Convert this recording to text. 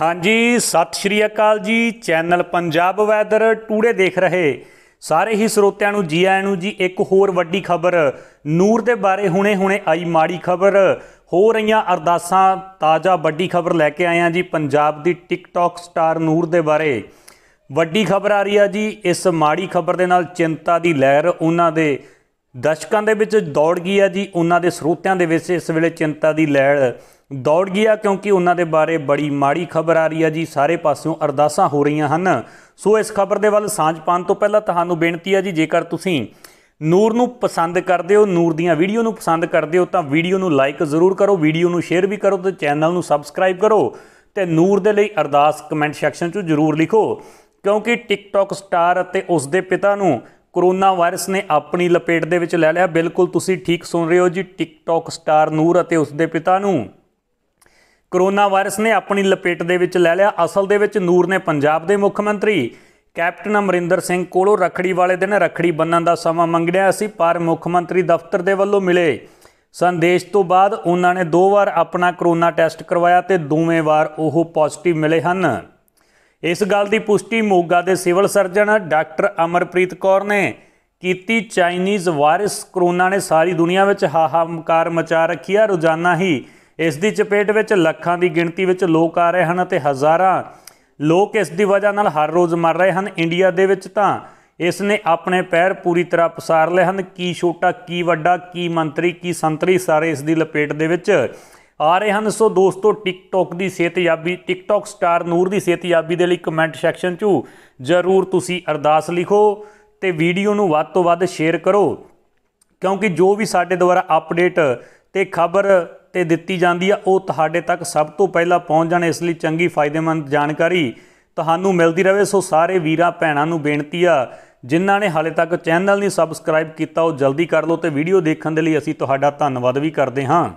ਹਾਂਜੀ ਸਤਿ ਸ਼੍ਰੀ ਅਕਾਲ ਜੀ ਚੈਨਲ ਪੰਜਾਬ ਵੈਦਰ ਟੂਡੇ ਦੇਖ ਰਹੇ ਸਾਰੇ ਹੀ ਸਰੋਤਿਆਂ ਨੂੰ ਜੀ ਆਇਆਂ ਨੂੰ ਜੀ ਇੱਕ ਹੋਰ ਵੱਡੀ ਖਬਰ ਨੂਰ ਦੇ ਬਾਰੇ ਹੁਣੇ-ਹੁਣੇ ਆਈ ਮਾੜੀ ਖਬਰ ਹੋ ਰਹੀਆਂ ਅਰਦਾਸਾਂ ਤਾਜ਼ਾ ਵੱਡੀ ਖਬਰ ਲੈ ਕੇ ਆਏ ਆਂ ਜੀ ਪੰਜਾਬ ਦੀ ਟਿਕਟੌਕ ਸਟਾਰ ਨੂਰ ਦੇ ਬਾਰੇ ਵੱਡੀ ਖਬਰ ਆ ਰਹੀ ਆ ਜੀ ਇਸ ਮਾੜੀ ਖਬਰ ਦੇ ਨਾਲ ਚਿੰਤਾ ਦੀ ਲਹਿਰ ਉਹਨਾਂ ਦੇ ਦਰਸ਼ਕਾਂ ਦੇ ਵਿੱਚ ਦੌੜ ਗਈ ਆ ਜੀ ਉਹਨਾਂ ਦੇ ਸਰੋਤਿਆਂ ਦੇ ਵਿੱਚ ਇਸ ਵੇਲੇ ਚਿੰਤਾ ਦੀ ਲਹਿਰ ਦੌੜ ਗਿਆ ਕਿਉਂਕਿ ਉਹਨਾਂ ਦੇ ਬਾਰੇ ਬੜੀ ਮਾੜੀ ਖਬਰ ਆ ਰਹੀ ਹੈ ਜੀ ਸਾਰੇ ਪਾਸਿਓਂ ਅਰਦਾਸਾਂ ਹੋ ਰਹੀਆਂ ਹਨ ਸੋ ਇਸ ਖਬਰ ਦੇ ਵੱਲ ਸਾਂਝ ਪਾਣ ਤੋਂ ਪਹਿਲਾਂ ਤੁਹਾਨੂੰ ਬੇਨਤੀ ਹੈ ਜੀ ਜੇਕਰ ਤੁਸੀਂ ਨੂਰ ਨੂੰ ਪਸੰਦ ਕਰਦੇ ਹੋ ਨੂਰ ਦੀਆਂ ਵੀਡੀਓ ਨੂੰ ਪਸੰਦ ਕਰਦੇ ਹੋ ਤਾਂ ਵੀਡੀਓ ਨੂੰ ਲਾਈਕ ਜ਼ਰੂਰ ਕਰੋ ਵੀਡੀਓ ਨੂੰ ਸ਼ੇਅਰ ਵੀ ਕਰੋ ਤੇ ਚੈਨਲ ਨੂੰ ਸਬਸਕ੍ਰਾਈਬ ਕਰੋ ਤੇ ਨੂਰ ਦੇ ਲਈ ਅਰਦਾਸ ਕਮੈਂਟ ਸੈਕਸ਼ਨ 'ਚ ਜ਼ਰੂਰ ਲਿਖੋ ਕਿਉਂਕਿ ਟਿਕਟੌਕ ਸਟਾਰ ਅਤੇ ਉਸ ਦੇ ਪਿਤਾ ਨੂੰ ਕਰੋਨਾ ਵਾਇਰਸ ਨੇ ਆਪਣੀ ਲਪੇਟ ਦੇ ਵਿੱਚ ਲੈ ਲਿਆ ਬਿਲਕੁਲ ਤੁਸੀਂ ਠੀਕ ਸੁਣ ਰਹੇ ਹੋ ਜੀ ਟਿਕਟੌਕ ਸਟਾਰ ਨੂਰ ਅਤੇ ਉਸ ਦੇ ਪਿਤਾ ਨੂੰ ਕਰੋਨਾ ਵਾਇਰਸ ਨੇ ਆਪਣੀ ਲਪੇਟ ਦੇ ਵਿੱਚ ਲੈ ਲਿਆ ਅਸਲ ਦੇ ਵਿੱਚ ਨੂਰ ਨੇ ਪੰਜਾਬ ਦੇ ਮੁੱਖ ਮੰਤਰੀ ਕੈਪਟਨ ਅਮਰਿੰਦਰ ਸਿੰਘ ਕੋਲੋਂ ਰਖੜੀ ਵਾਲੇ ਦਿਨ ਰਖੜੀ ਬੰਨਣ ਦਾ ਸਮਾਂ ਮੰਗਿਆ ਸੀ ਪਰ ਮੁੱਖ ਮੰਤਰੀ ਦਫ਼ਤਰ ਦੇ ਵੱਲੋਂ ਮਿਲੇ ਸੰਦੇਸ਼ ਤੋਂ ਬਾਅਦ ਉਹਨਾਂ ਨੇ ਦੋ ਵਾਰ ਆਪਣਾ ਕਰੋਨਾ ਟੈਸਟ ਕਰਵਾਇਆ ਤੇ ਦੋਵੇਂ ਵਾਰ ਉਹ ਪੋਜ਼ਿਟਿਵ ਮਿਲੇ ਹਨ ਇਸ ਗੱਲ ਦੀ ਪੁਸ਼ਟੀ ਮੋਗਾ ਦੇ civil surgeon doctor Amarpreet Kaur ਨੇ ਕੀਤੀ ਚਾਈਨੀਜ਼ ਵਾਇਰਸ ਕਰੋਨਾ ਨੇ ਸਾਰੀ ਦੁਨੀਆ ਵਿੱਚ ਹਾਹਾਕਾਰ ਮਚਾ ਰੱਖੀ ਰੋਜ਼ਾਨਾ ਹੀ ਇਸ ਦੀ ਚਪੇਟ ਵਿੱਚ ਲੱਖਾਂ ਦੀ ਗਿਣਤੀ ਵਿੱਚ ਲੋਕ ਆ ਰਹੇ ਹਨ ਅਤੇ ਹਜ਼ਾਰਾਂ ਲੋਕ ਇਸ ਦੀ ਵਜ੍ਹਾ ਨਾਲ ਹਰ ਰੋਜ਼ ਮਰ ਰਹੇ ਹਨ ਇੰਡੀਆ ਦੇ ਵਿੱਚ ਤਾਂ ਇਸ ਨੇ ਆਪਣੇ ਪੈਰ ਪੂਰੀ ਤਰ੍ਹਾਂ ਪਸਾਰ ਲਏ ਹਨ ਕੀ ਛੋਟਾ ਕੀ ਵੱਡਾ ਕੀ ਮੰਤਰੀ ਕੀ ਸੰਤਰੀ ਸਾਰੇ ਇਸ ਦੀ ਲਪੇਟ ਦੇ ਵਿੱਚ ਆ ਰਹੇ ਹਨ ਸੋ ਦੋਸਤੋ ਟਿਕਟੌਕ ਦੀ ਸਿਹਤਯਾਬੀ ਟਿਕਟੌਕ ਸਟਾਰ ਨੂਰ ਦੀ ਸਿਹਤਯਾਬੀ ਦੇ ਲਈ ਕਮੈਂਟ ਸੈਕਸ਼ਨ 'ਚ ਜ਼ਰੂਰ ਤੁਸੀਂ ਅਰਦਾਸ ਲਿਖੋ ਤੇ ਵੀਡੀਓ ਨੂੰ ਵੱਧ ਤੋਂ ਵੱਧ ਸ਼ੇਅਰ ਕਰੋ ਕਿਉਂਕਿ ਜੋ ਵੀ ਸਾਡੇ ਦੁਆਰਾ ਅਪਡੇਟ ਤੇ ਖਬਰ ਤੇ ਦਿੱਤੀ ਜਾਂਦੀ ਆ ਉਹ ਤੁਹਾਡੇ ਤੱਕ ਸਭ ਤੋਂ ਪਹਿਲਾਂ ਪਹੁੰਚ ਜਾਣ ਇਸ ਲਈ ਚੰਗੀ ਫਾਇਦੇਮੰਦ ਜਾਣਕਾਰੀ ਤੁਹਾਨੂੰ ਮਿਲਦੀ ਰਹੇ ਸੋ ਸਾਰੇ ਵੀਰਾਂ ਭੈਣਾਂ ਨੂੰ ਬੇਨਤੀ ਆ ਜਿਨ੍ਹਾਂ ਨੇ ਹਾਲੇ ਤੱਕ ਚੈਨਲ ਨਹੀਂ ਸਬਸਕ੍ਰਾਈਬ ਕੀਤਾ ਉਹ ਜਲਦੀ ਕਰ ਲਓ ਤੇ ਵੀਡੀਓ ਦੇਖਣ ਦੇ ਲਈ ਅਸੀਂ ਤੁਹਾਡਾ ਧੰਨਵਾਦ ਵੀ ਕਰਦੇ ਹਾਂ